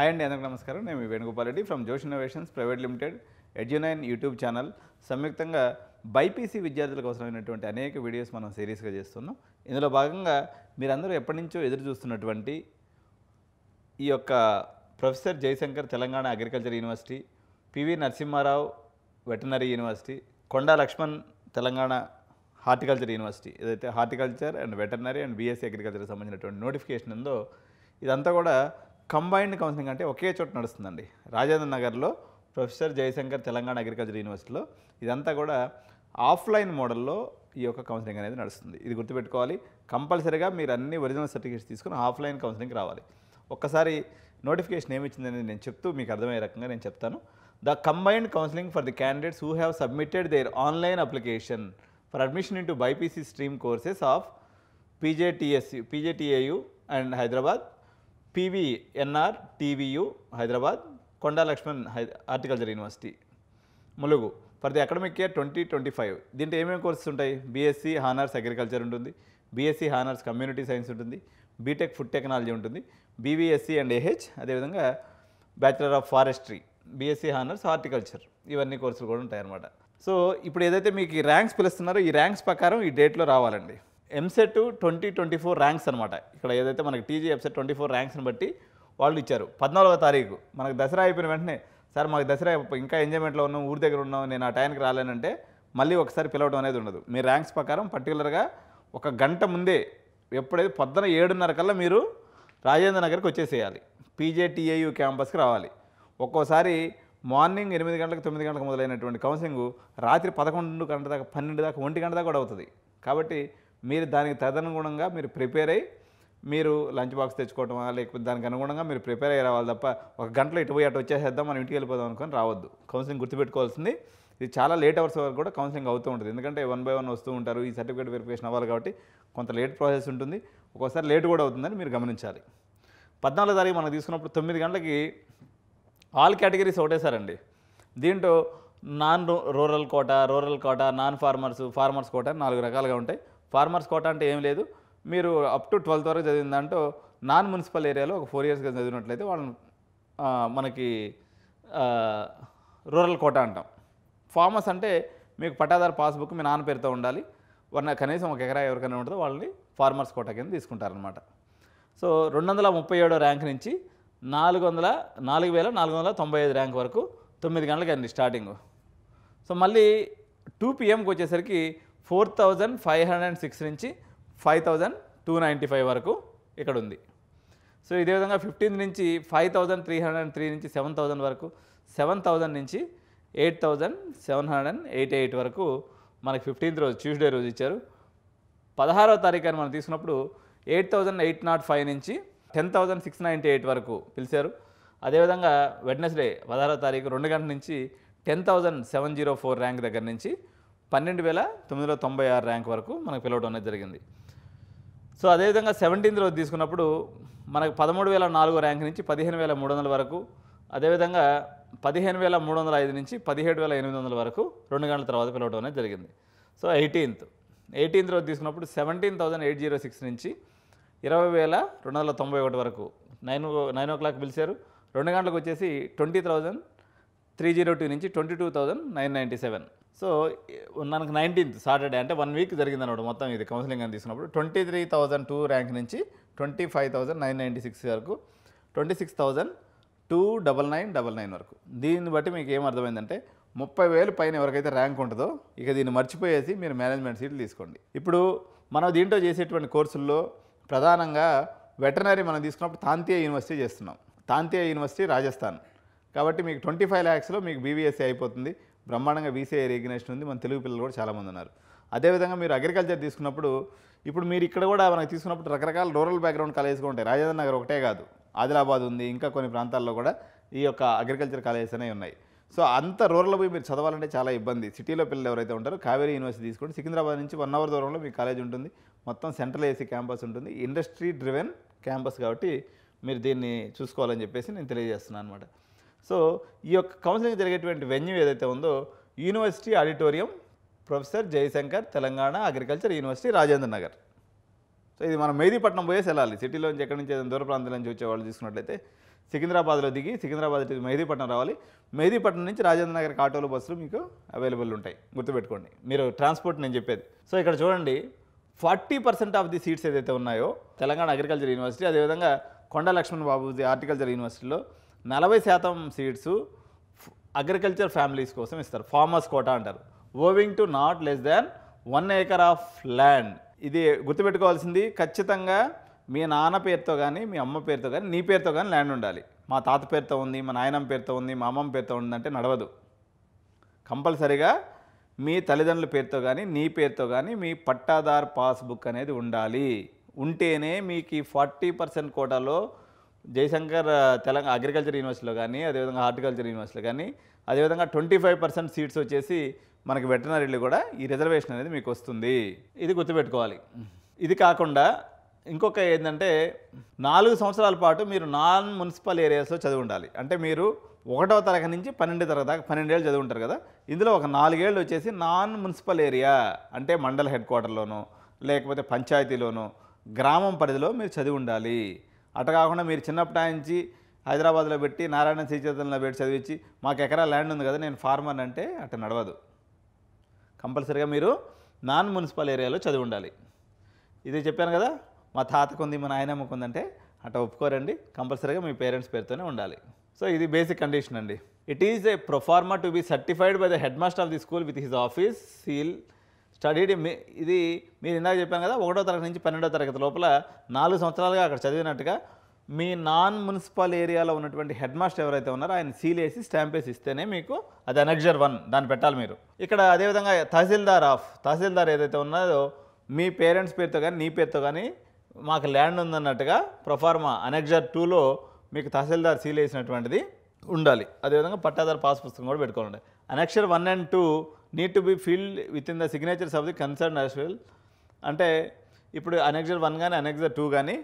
hi అండి అందరికీ నమస్కారం నేను Venugopal Reddy from Josh innovations private limited Edunine YouTube channel సంయుక్తంగా బైపీసీ విద్యార్థులకు అవసరమైనటువంటి అనేక వీడియోస్ మనం సిరీస్గా చేస్తున్నాం ఇందులో భాగంగా మీరందరూ ఎప్పటి నుంచో ఎదురు చూస్తున్నటువంటి ఈ యొక్క professor Jayashankar Telangana agriculture university PV Narasimharao veterinary university Konda Laxman Telangana horticulture university ఏదైతే horticulture and veterinary and BSc అగ్రికల్చర్కి సంబంధించినటువంటి నోటిఫికేషన్ ఉందో ఇదంతా కూడా కంబైన్డ్ కౌన్సిలింగ్ అంటే ఒకే చోట నడుస్తుందండి రాజేంద్ర నగర్లో ప్రొఫెసర్ జయశంకర్ తెలంగాణ అగ్రికల్చర్ యూనివర్సిటీలో ఇదంతా కూడా ఆఫ్లైన్ మోడల్లో ఈ యొక్క కౌన్సిలింగ్ అనేది నడుస్తుంది ఇది గుర్తుపెట్టుకోవాలి కంపల్సరీగా మీరు అన్ని ఒరిజినల్ సర్టిఫికేట్స్ తీసుకుని ఆఫ్లైన్ కౌన్సిలింగ్ రావాలి ఒక్కసారి నోటిఫికేషన్ ఏమిచ్చిందనేది నేను చెప్తూ మీకు అర్థమయ్యే రకంగా నేను చెప్తాను the combined counselling for the candidates who have submitted their online application for admission into BiPC stream courses of PJTSU PJTAU and Hyderabad PV NR TVU Hyderabad Konda Laxman horticulture university Mulugu for the academic year twenty twenty five దీంట్లో ఏమేమి courses ఉంటాయి BSc honours agriculture ఉంటుంది BSc honours community science ఉంటుంది BTech food technology ఉంటుంది BVSc and AH అదేవిధంగా bachelor of forestry BSc honours horticulture ఇవన్నీ కోర్సులు కూడా ఉంటాయన్నమాట సో ఇప్పుడు ఏదైతే మీకు ఈ ర్యాంక్స్ పిలుస్తున్నారో ఈ ర్యాంక్స్ ప్రకారం ఈ డేట్లో రావాలండి EAMCET twenty twenty four ranks అనమాట ఇక్కడ ఏదైతే మనకి టీజీ ఎంసెట్ ట్వంటీ ఫోర్ ర్యాంక్స్ని బట్టి వాళ్ళు ఇచ్చారు పద్నాలుగవ తారీఖు మనకు దసరా అయిపోయిన వెంటనే సార్ మాకు దసరా ఇంకా ఎంజాయ్మెంట్లో ఉన్నాం ఊరి దగ్గర ఉన్నాం నేను ఆ టైంకి రాలేనంటే మళ్ళీ ఒకసారి పిలవడం అనేది ఉండదు మీ ర్యాంక్స్ ప్రకారం పర్టికులర్గా ఒక గంట ముందే ఎప్పుడైతే పొద్దున ఏడున్నర కల్లా మీరు రాజేంద్ర నగర్కి వచ్చేసేయాలి పీజేటీఏయు క్యాంపస్కి రావాలి ఒక్కోసారి మార్నింగ్ ఎనిమిది గంటలకు తొమ్మిది గంటలకు మొదలైనటువంటి కౌన్సిలింగ్ రాత్రి పదకొండు గంటల దాకా పన్నెండు దాకా ఒంటి గంట దాకా కూడా అవుతుంది కాబట్టి మీరు దానికి తదనుగుణంగా మీరు ప్రిపేర్ అయ్యి మీరు లంచ్ బాక్స్ తెచ్చుకోవటమా లేకపోతే దానికి అనుగుణంగా మీరు ప్రిపేర్ అయ్యి రావాలి తప్ప ఒక గంటలో ఇటు పోయి అటు వచ్చేసేద్దాం మనం ఇంటికి వెళ్ళిపోదాం అనుకుని రావద్దు కౌన్సిలింగ్ గుర్తుపెట్టుకోవాల్సింది ఇది చాలా లేట్ అవర్స్ వరకు కూడా కౌన్సిలింగ్ అవుతూ ఉంటుంది ఎందుకంటే వన్ బై వన్ వస్తూ ఉంటారు ఈ సర్టిఫికేట్ వెరిఫికేషన్ అవ్వాలి కాబట్టి కొంత లేట్ ప్రాసెస్ ఉంటుంది ఒక్కోసారి లేట్ కూడా అవుతుందని మీరు గమనించాలి పద్నాలుగు తారీఖు మనం తీసుకున్నప్పుడు తొమ్మిది గంటలకి ఆల్ కేటగిరీస్ ఒకటేసారండి దీంట్లో non rural quota rural quota non farmers farmers quota నాలుగు రకాలుగా ఉంటాయి ఫార్మర్స్ కోట అంటే ఏం లేదు మీరు అప్ టు ట్వెల్త్ వరకు చదివిన దాంట్లో నాన్ మున్సిపల్ ఏరియాలో ఒక ఫోర్ ఇయర్స్గా చదివినట్లయితే వాళ్ళని మనకి రూరల్ కోట అంటాం ఫార్మర్స్ అంటే మీకు పట్టాదారు పాస్బుక్ మీ నాన్న పేరుతో ఉండాలి వాళ్ళ కనీసం ఒక ఎకరా ఎవరికైనా ఉంటుందో వాళ్ళని ఫార్మర్స్ కోట కింద తీసుకుంటారనమాట సో రెండు వందల ముప్పై ఏడో ర్యాంక్ నుంచి నాలుగు వందల నాలుగు వేల నాలుగు వందల తొంభై ఐదు ర్యాంక్ వరకు తొమ్మిది గంటలకి అండి స్టార్టింగ్ సో మళ్ళీ టూ పిఎంకి వచ్చేసరికి four thousand five hundred and six నుంచి five thousand two ninety five వరకు ఇక్కడ ఉంది సో ఇదే విధంగా ఫిఫ్టీన్త్ నుంచి five thousand three hundred and three నుంచి సెవెన్ థౌజండ్ వరకు సెవెన్ థౌజండ్ నుంచి eight thousand seven hundred and eighty eight వరకు మనకి ఫిఫ్టీన్త్ రోజు ట్యూస్డే రోజు ఇచ్చారు పదహారవ తారీఖు అని మనం తీసుకున్నప్పుడు eight thousand eight nought five నుంచి ten thousand six ninety eight వరకు పిలిచారు అదేవిధంగా వెడ్నెస్డే పదహారవ తారీఖు రెండు గంటల నుంచి ten thousand seven zero four rank దగ్గర నుంచి పన్నెండు వేల తొమ్మిది వందల తొంభై ఆరు ర్యాంక్ వరకు మనకు పిలవడం అనేది జరిగింది సో అదేవిధంగా సెవెంటీన్త్ రోజు తీసుకున్నప్పుడు మనకు పదమూడు వేల నాలుగో ర్యాంక్ నుంచి పదిహేను వేల మూడు వందల వరకు అదేవిధంగా పదిహేను వేల మూడు వందల ఐదు నుంచి పదిహేడు వేల ఎనిమిది వందల వరకు రెండు గంటల తర్వాత పిలవడం అనేది జరిగింది సో ఎయిటీన్త్ ఎయిటీన్త్ రోజు తీసుకున్నప్పుడు seventeen thousand eight zero six నుంచి ఇరవై వేల రెండు వందల తొంభై ఒకటి వరకు నైన్ నైన్ ఓ క్లాక్ పిలిచారు రెండు గంటలకు వచ్చేసి twenty thousand three zero two నుంచి twenty two thousand nine ninety seven so మనకు నైన్టీన్త్ సాటర్డే అంటే వన్ వీక్ జరిగింది అనమాట మొత్తం ఇది కౌన్సిలింగ్ అని తీసుకున్నప్పుడు twenty three thousand two rank నుంచి twenty five thousand nine ninety six వరకు twenty six thousand two double nine double nine వరకు దీన్ని బట్టి మీకు ఏం అర్థమైందంటే ముప్పై వేలు పైన ఎవరికైతే ర్యాంక్ ఉంటుందో ఇక దీన్ని మర్చిపోయేసి మీరు మేనేజ్మెంట్ సీట్లు తీసుకోండి ఇప్పుడు మనం దీంట్లో చేసేటువంటి కోర్సుల్లో ప్రధానంగా వెటనరీ మనం తీసుకున్నప్పుడు తాంతియా యూనివర్సిటీ చేస్తున్నాం తాంతియా యూనివర్సిటీ రాజస్థాన్ కాబట్టి మీకు ట్వంటీ ఫైవ్ ల్యాక్స్లో మీకు బీబీఎస్సీ అయిపోతుంది బ్రహ్మాండంగా బీసీఐ రెగ్యులేషన్ ఉంది మన తెలుగు పిల్లలు కూడా చాలామంది ఉన్నారు అదేవిధంగా మీరు అగ్రికల్చర్ తీసుకున్నప్పుడు ఇప్పుడు మీరు ఇక్కడ కూడా మనకు తీసుకున్నప్పుడు రకరకాల రూరల్ బ్యాక్గ్రౌండ్ కాలేజెస్ ఉంటాయి రాజేంద్ర నగర్ ఒకటే కాదు ఆదిలాబాద్ ఉంది ఇంకా కొన్ని ప్రాంతాల్లో కూడా ఈ యొక్క అగ్రికల్చర్ కాలేజెస్ అనేవి ఉన్నాయి సో అంత రూరల్ పోయి మీరు చదవాలంటే చాలా ఇబ్బంది సిటీలో పిల్లలు ఎవరైతే ఉంటారో కావేరీ యూనివర్సిటీ తీసుకోండి సికింద్రాబాద్ నుంచి వన్ అవర్ దూరంలో మీ కాలేజ్ ఉంటుంది మొత్తం సెంట్రల్ ఏసీ క్యాంపస్ ఉంటుంది ఇండస్ట్రీ డ్రివెన్ క్యాంపస్ కాబట్టి మీరు దీన్ని చూసుకోవాలని చెప్పేసి నేను తెలియజేస్తున్నాను అనమాట సో ఈ యొక్క కౌన్సిలింగ్ జరిగేటువంటి వెన్యూ ఏదైతే ఉందో university auditorium professor Jayashankar Telangana agriculture university Rajendra Nagar so ఇది మనం మెహదీపట్నం పోయేసి వెళ్ళాలి నుంచి ఎక్కడి నుంచి ఏదైనా దూర ప్రాంతాల నుంచి వచ్చేవాళ్ళు తీసుకున్నట్లయితే సికింద్రాబాద్లో దిగి సికింద్రాబాద్ టు మెహదీపట్నం రావాలి మెహదీపట్నం నుంచి రాజేంద్ర నగర్ ఆటోలు బస్సులు మీకు అవైలబుల్ ఉంటాయి గుర్తుపెట్టుకోండి మీరు ట్రాన్స్పోర్ట్ నేను చెప్పేది సో ఇక్కడ చూడండి forty percent of the seats ఏదైతే ఉన్నాయో తెలంగాణ అగ్రికల్చర్ యూనివర్సిటీ అదేవిధంగా కొండ లక్ష్మణ్ ది హార్టికల్చర్ యూనివర్సిటీలో నలభై శాతం సీట్స్ అగ్రికల్చర్ ఫ్యామిలీస్ కోసం ఇస్తారు ఫార్మర్స్ కోటా అంటారు owing to not less than one acre of land ఇది గుర్తుపెట్టుకోవాల్సింది ఖచ్చితంగా మీ నాన్న పేరుతో కానీ మీ అమ్మ పేరుతో కానీ నీ పేరుతో కానీ ల్యాండ్ ఉండాలి మా తాత పేరుతో ఉంది మా నాయనమ్మ పేరుతో ఉంది మా అమ్మమ్మ పేరుతో ఉందంటే నడవదు కంపల్సరిగా మీ తల్లిదండ్రుల పేరుతో కానీ నీ పేరుతో కానీ మీ పట్టాదార్ పాస్బుక్ అనేది ఉండాలి ఉంటేనే మీకు ఈ ఫార్టీ పర్సెంట్ కోటాలో జయశంకర్ తెలంగాణ అగ్రికల్చర్ యూనివర్సిటీలో కానీ అదేవిధంగా హార్టికల్చర్ యూనివర్సిటీలో కానీ అదేవిధంగా ట్వంటీ ఫైవ్ పర్సెంట్ సీట్స్ వచ్చేసి మనకి వెటనరీలు కూడా ఈ రిజర్వేషన్ అనేది మీకు వస్తుంది ఇది గుర్తుపెట్టుకోవాలి ఇది కాకుండా ఇంకొక ఏంటంటే నాలుగు సంవత్సరాల పాటు మీరు నాన్ మున్సిపల్ ఏరియాస్లో చదివి ఉండాలి అంటే మీరు ఒకటవ తరగతి నుంచి పన్నెండు తరగతి దాకా పన్నెండేళ్ళు ఉంటారు కదా ఇందులో ఒక నాలుగేళ్ళు వచ్చేసి నాన్ మున్సిపల్ ఏరియా అంటే మండల హెడ్ క్వార్టర్లోనూ లేకపోతే పంచాయతీలోనూ గ్రామం పరిధిలో మీరు చదివి ఉండాలి అట్ట కాకుండా మీరు చిన్నప్పటి నుంచి హైదరాబాద్లో పెట్టి నారాయణ శ్రీచేతన్లో పెట్టి చదివించి మాకు ఎకరా ల్యాండ్ ఉంది కదా నేను ఫార్మర్ అంటే అటు నడవదు కంపల్సరీగా మీరు నాన్ మున్సిపల్ ఏరియాలో చదివి ఉండాలి ఇది చెప్పాను కదా మా తాతకు ఉంది మా నాయనమ్మకు ఉందంటే అట్లా ఒప్పుకోరండి కంపల్సరీగా మీ పేరెంట్స్ పేరుతోనే ఉండాలి సో ఇది బేసిక్ కండిషన్ అండి it is a proforma to be certified by the headmaster of the school with his office seal studied ఇది మీరు ఇందాక చెప్పాను కదా ఒకటో తరగతి నుంచి పన్నెండో తరగతి లోపల నాలుగు సంవత్సరాలుగా అక్కడ చదివినట్టుగా మీ నాన్ మున్సిపల్ ఏరియాలో ఉన్నటువంటి హెడ్ మాస్టర్ ఎవరైతే ఉన్నారో ఆయన సీల్ వేసి స్టాంప్ వేసి ఇస్తేనే మీకు అది అనెక్జర్ వన్ దాన్ని పెట్టాలి మీరు ఇక్కడ అదేవిధంగా తహసీల్దార్ ఆఫ్ తహసీల్దార్ ఏదైతే ఉన్నదో మీ పేరెంట్స్ పేరుతో కానీ నీ పేరుతో కానీ మాకు ల్యాండ్ ఉందన్నట్టుగా ప్రొఫార్మా అనెక్జర్ టూలో మీకు తహసీల్దార్ సీల్ వేసినటువంటిది ఉండాలి అదేవిధంగా పట్టాదారు పాస్ పుస్తకం కూడా పెట్టుకోవాలండి annexure one and two need to be filled within the signatures of the concern as well అంటే ఇప్పుడు అనెక్జర్ వన్ కానీ అనెక్జర్ టూ కానీ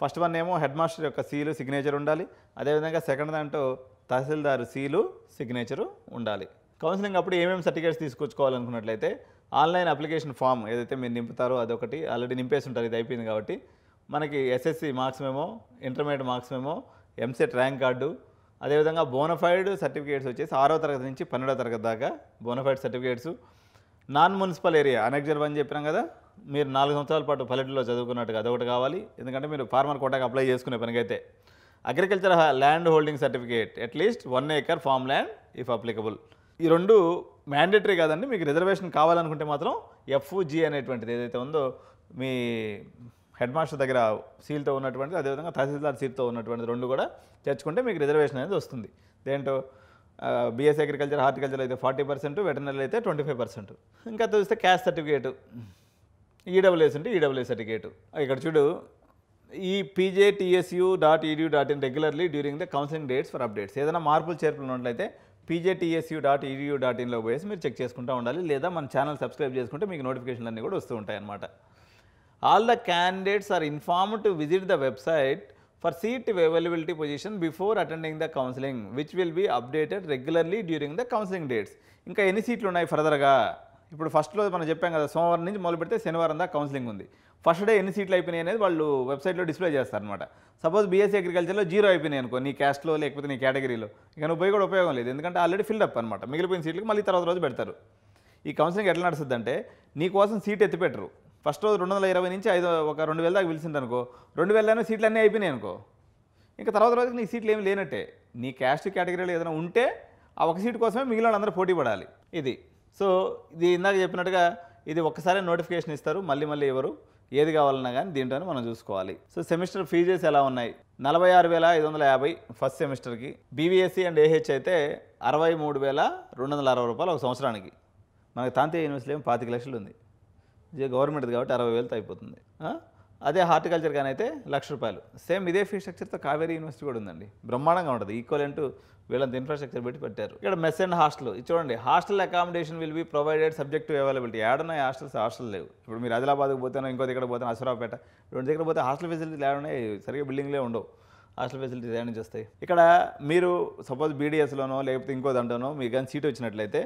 ఫస్ట్ వన్ ఏమో హెడ్ మాస్టర్ యొక్క సీలు సిగ్నేచర్ ఉండాలి అదేవిధంగా సెకండ్ దాంట్లో తహసీల్దారు సీలు సిగ్నేచరు ఉండాలి కౌన్సిలింగ్ అప్పుడు ఏమేమి సర్టిఫికేట్స్ తీసుకొచ్చుకోవాలనుకున్నట్లయితే ఆన్లైన్ అప్లికేషన్ ఫామ్ ఏదైతే మీరు నింపుతారో అదొకటి ఆల్రెడీ నింపేసి ఉంటారు ఇది అయిపోయింది కాబట్టి మనకి SSC marks memo intermediate marks memo EAMCET rank card అదేవిధంగా బోనఫైడ్ సర్టిఫికేట్స్ వచ్చేసి ఆరో తరగతి నుంచి పన్నెండో తరగతి దాకా bonafide certificates non municipal area annexure అని చెప్పినాం కదా మీరు నాలుగు సంవత్సరాల పాటు పల్లెటూరులో చదువుకున్నట్టుగా అదొకటి కావాలి ఎందుకంటే మీరు ఫార్మర్ కోటాకి అప్లై చేసుకునే పనికైతే agriculture land holding certificate at least one acre farm land if applicable ఈ రెండు మ్యాండేటరీ కాదండి మీకు రిజర్వేషన్ కావాలనుకుంటే మాత్రం ఎఫ్జీ అనేటువంటిది ఏదైతే ఉందో మీ హెడ్ మాస్టర్ దగ్గర సీల్తో ఉన్నటువంటిది అదేవిధంగా తహసీల్దార్ సీల్తో ఉన్నటువంటిది రెండు కూడా చేర్చుకుంటే మీకు రిజర్వేషన్ అనేది వస్తుంది దేంటో బీఎస్ అగ్రికల్చర్ హార్టికల్చర్ అయితే ఫార్టీ పర్సెంట్ వెటనరీ అయితే ట్వంటీ ఫైవ్ పర్సెంట్ ఇంకా చూస్తే క్యాష్ సర్టిఫికేటు ఈడబ్ల్యూఎస్ అంటే ఈడబ్ల్యూఎస్ సర్టిఫికేటు ఇక్కడ చూడు ఈ PJTSU dot EDU dot in regularly during the counselling dates for updates ఏదైనా మార్పులు చేర్పులు ఉన్నట్లయితే పీజేటీఎస్యూ డాట్ ఈడియూ డాట్ ఇన్లో e పోయేసి మీరు చెక్ చేసుకుంటూ ఉండాలి లేదా మన ఛానల్ సబ్స్క్రైబ్ చేసుకుంటే మీకు నోటిఫికేషన్లు అన్నీ కూడా వస్తూ ఉంటాయి అన్నమాట all the candidates are inform to visit the website for seat availability position before attending the counselling which will be updated regularly during the counselling dates ఇంకా ఎన్ని సీట్లు ఉన్నాయి ఫర్దర్గా ఇప్పుడు ఫస్ట్లో మనం చెప్పాం కదా సోమవారం నుంచి మొదలు పెడితే శనివారం దా కౌన్సిలింగ్ ఉంది ఫస్ట్ డే ఎన్ని సీట్లు అయిపోయినాయి అనేది వాళ్ళు వెబ్సైట్లో డిస్ప్లే చేస్తారు అనమాట సపోజ్ బీఎస్సీ అగ్రికల్చర్లో జీరో అయిపోయినాయి అనుకో నీ క్యాస్ట్లో లేకపోతే నీ కేటగిరీలో ఇక నువ్వు పోయి కూడా ఉపయోగం లేదు ఎందుకంటే ఆల్రెడీ అప్ అనమాట మిగిలిపోయిన సీట్లకు మళ్ళీ తర్వాత రోజు పెడతారు ఈ కౌన్సిలింగ్ ఎట్లా నడుస్తుంది అంటే నీకోసం సీట్ ఎత్తిపెట్టరు ఫస్ట్ రోజు రెండు వందల ఇరవై నుంచి ఐదు ఒక రెండు వేల దాకా పిలిచింది అనుకో రెండు వేలలోనే సీట్లు అన్నీ అయిపోయినాయి అనుకో ఇంకా తర్వాత రోజుకి నీ సీట్లు ఏమి లేనట్టే నీ క్యాస్ట్ కేటగిరీలో ఏదైనా ఉంటే ఆ ఒక సీటు కోసమే మిగిలిన వాళ్ళందరూ పోటీ పడాలి ఇది సో ఇది ఇందాక చెప్పినట్టుగా ఇది ఒక్కసారి నోటిఫికేషన్ ఇస్తారు మళ్ళీ మళ్ళీ ఎవరు ఏది కావాలన్నా కానీ దీంట్లోనే మనం చూసుకోవాలి సో సెమిస్టర్ ఫీజెస్ ఎలా ఉన్నాయి నలభై ఆరు వేల ఐదు వందల యాభై ఫస్ట్ సెమిస్టర్కి బీబీఎస్సీ అండ్ ఏహెచ్ అయితే అరవై మూడు వేల రెండు వందల అరవై రూపాయలు ఒక సంవత్సరానికి మనకి తాంతీయ యూనివర్సిటీ ఏమో పాతిక లక్షలు ఉంది గవర్నమెంట్ది కాబట్టి అరవై వేలతో అయిపోతుంది అదే హార్టికల్చర్ కానీ అయితే లక్ష రూపాయలు సేమ్ ఇదే ఫీ స్ట్రక్చర్తో కావేరీ యూనివర్సిటీ కూడా ఉందండి బ్రహ్మాండంగా ఉంటుంది ఈక్వల్ ఈక్వలెంట్ వీళ్ళంత ఇన్ఫ్రాస్ట్రక్చర్ పెట్టి పెట్టారు ఇక్కడ మెస్ అండ్ హాస్టల్ చూడండి hostel accommodation will be provided subject availability ఏడన్నా హాస్టల్స్ హాస్టల్ లేవు ఇప్పుడు మీరు ఆదిలాబాద్కి పోతేనో ఇంకో దగ్గర పోతే అసరాపేట రెండు దగ్గర పోతే హాస్టల్ ఫెసిలిటీ లేవనే సరిగ్గా బిల్డింగ్లే ఉండవు హాస్టల్ ఫెసిలిటీస్ ఏమైనా వస్తాయి ఇక్కడ మీరు సపోజ్ బీడీఎస్లోనో లేకపోతే ఇంకో దాంట్లోనో మీకు కానీ సీట్ వచ్చినట్లయితే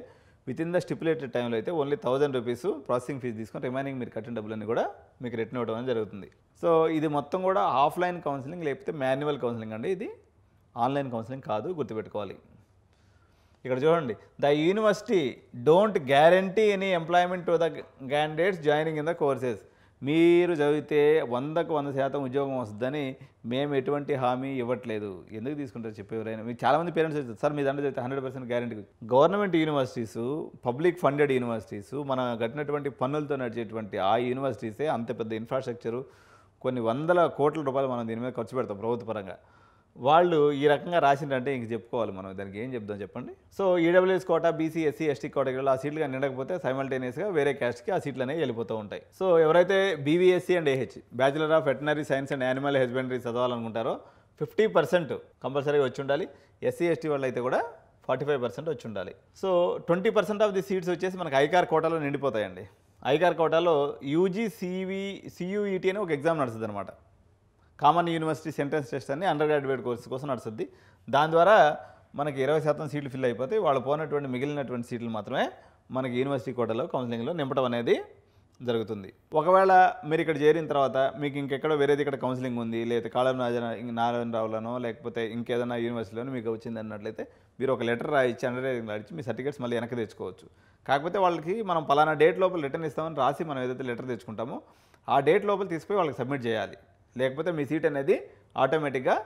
విత్ ఇన్ ద స్టిపులేటెడ్ టైంలో అయితే only thousand rupees processing fee తీసుకొని రిమైనింగ్ మీరు కట్టిన డబ్బులన్నీ కూడా మీకు రిటర్న్ ఇవ్వడం అనేది జరుగుతుంది సో ఇది మొత్తం కూడా ఆఫ్లైన్ కౌన్సిలింగ్ లేకపోతే మాన్యువల్ కౌన్సిలింగ్ అండి ఇది ఆన్లైన్ కౌన్సిలింగ్ కాదు గుర్తుపెట్టుకోవాలి ఇక్కడ చూడండి the university don't guarantee any employment to the candidates joining in the courses మీరు చదివితే వందకు వంద శాతం ఉద్యోగం వస్తుందని మేము ఎటువంటి హామీ ఇవ్వట్లేదు ఎందుకు తీసుకుంటారు చెప్పి ఎవరైనా మీరు చాలామంది పేరెంట్స్ చెప్తారు సార్ మీ దాంట్లో చదివితే hundred percent guarantee government universities public funded universities మనం కట్టినటువంటి పన్నులతో నడిచేటువంటి ఆ యూనివర్సిటీసే అంత పెద్ద ఇన్ఫ్రాస్ట్రక్చరు కొన్ని వందల కోట్ల రూపాయలు మనం దీని మీద ఖర్చు పెడతాం ప్రభుత్వ పరంగా వాళ్ళు ఈ రకంగా రాసిందంటే ఇంక చెప్పుకోవాలి మనం దానికి ఏం చెప్దాం చెప్పండి so EWS quota BC SC ST కోటలో ఆ సీట్లు కానీ నిండకపోతే సైమల్టేనియస్గా వేరే క్యాస్ట్కి ఆ సీట్లు అనేవి వెళ్ళిపోతూ ఉంటాయి సో ఎవరైతే BVSc and AH bachelor of veterinary science and animal husbandry చదవాలనుకుంటారో ఫిఫ్టీ పర్సెంట్ కంపల్సరీగా వచ్చి ఉండాలి ఎస్సీ ఎస్టీ వాళ్ళు అయితే కూడా ఫార్టీ ఫైవ్ పర్సెంట్ వచ్చి ఉండాలి so twenty percent of the seats వచ్చేసి మనకు ఐకార్ కోటాలో నిండిపోతాయండి ఐకార్ కోటాలో యూజీ సివి సియూఈటీ అని ఒక ఎగ్జామ్ నడుస్తుంది అనమాట కామన్ యూనివర్సిటీ ఎంట్రన్స్ టెస్ట్ అని అండర్ గ్రాడ్యుయేట్ కోర్సు కోసం నడుస్తుంది దాని ద్వారా మనకి ఇరవై శాతం సీట్లు ఫిల్ అయిపోతాయి వాళ్ళు పోయినటువంటి మిగిలినటువంటి సీట్లు మాత్రమే మనకి యూనివర్సిటీ కోటలో కౌన్సిలింగ్లో నింపడం అనేది జరుగుతుంది ఒకవేళ మీరు ఇక్కడ చేరిన తర్వాత మీకు ఇంకెక్కడ వేరేది ఇక్కడ కౌన్సిలింగ్ ఉంది లేదా కాళం నారాయణ రావులనో లేకపోతే ఇంకేదైనా యూనివర్సిటీలోనే మీకు వచ్చింది అన్నట్లయితే మీరు ఒక లెటర్ రాయించి అండర్ రైటింగ్ రాయించి మీ సర్టిఫికేట్స్ మళ్ళీ వెనక్కి తెచ్చుకోవచ్చు కాకపోతే వాళ్ళకి మనం పలానా డేట్ లోపల రిటర్న్ ఇస్తామని రాసి మనం ఏదైతే లెటర్ తెచ్చుకుంటామో ఆ డేట్ లోపల తీసుకుపోయి వాళ్ళకి సబ్మిట్ చేయాలి లేకపోతే మీ సీట్ అనేది ఆటోమేటిక్గా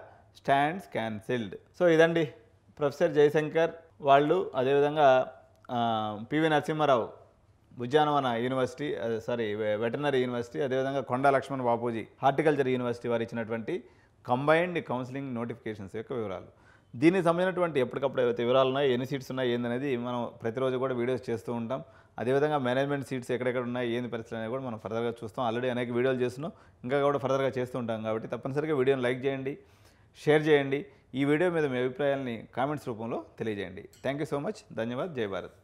స్టాండ్స్ క్యాన్సిల్డ్ సో ఇదండి ప్రొఫెసర్ జయశంకర్ వాళ్ళు అదేవిధంగా పివి నరసింహారావు ఉద్యానవన యూనివర్సిటీ సారీ వెటనరీ యూనివర్సిటీ అదేవిధంగా కొండా లక్ష్మణ్ బాపూజీ హార్టికల్చర్ యూనివర్సిటీ వారు ఇచ్చినటువంటి కంబైన్డ్ కౌన్సిలింగ్ నోటిఫికేషన్స్ యొక్క వివరాలు దీనికి సంబంధించినటువంటి ఎప్పటికప్పుడు ఏవైతే వివరాలు ఉన్నాయి ఎన్ని సీట్స్ ఉన్నాయి ఏందనేది మనం ప్రతిరోజు కూడా వీడియోస్ చేస్తూ ఉంటాం అదేవిధంగా మేనేజ్మెంట్ సీట్స్ ఎక్కడెక్కడ ఉన్నాయి ఏంది పరిస్థితులు అనేది కూడా మనం ఫర్దర్గా చూస్తాం ఆల్రెడీ అనేక వీడియోలు చేస్తున్నాం ఇంకా కూడా ఫర్దర్గా చేస్తూ ఉంటాం కాబట్టి తప్పనిసరిగా వీడియోని లైక్ చేయండి షేర్ చేయండి ఈ వీడియో మీద మీ అభిప్రాయాల్ని కామెంట్స్ రూపంలో తెలియజేయండి థ్యాంక్ యూ సో మచ్ ధన్యవాద్ జై భారత్